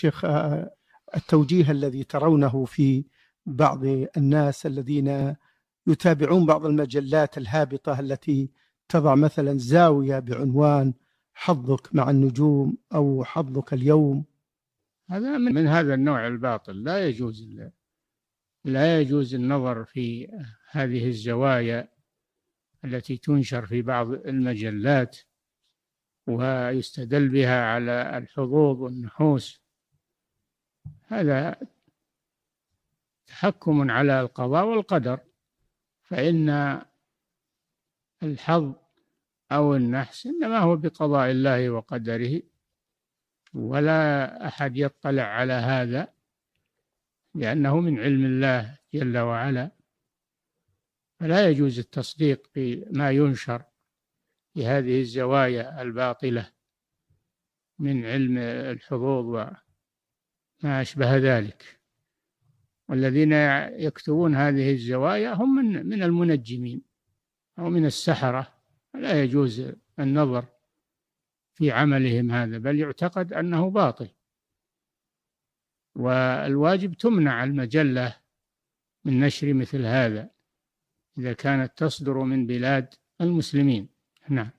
الشيخ آه، التوجيه الذي ترونه في بعض الناس الذين يتابعون بعض المجلات الهابطة التي تضع مثلا زاوية بعنوان حظك مع النجوم أو حظك اليوم هذا من, من هذا النوع الباطل لا يجوز لا يجوز النظر في هذه الزوايا التي تنشر في بعض المجلات ويستدل بها على الحظوظ والنحوس هذا تحكم على القضاء والقدر فإن الحظ أو النحس إنما هو بقضاء الله وقدره ولا أحد يطلع على هذا لأنه من علم الله جل وعلا فلا يجوز التصديق بما ينشر بهذه الزوايا الباطلة من علم الحظوظ ما أشبه ذلك والذين يكتبون هذه الزوايا هم من من المنجمين أو من السحرة لا يجوز النظر في عملهم هذا بل يعتقد أنه باطل والواجب تمنع المجلة من نشر مثل هذا إذا كانت تصدر من بلاد المسلمين نعم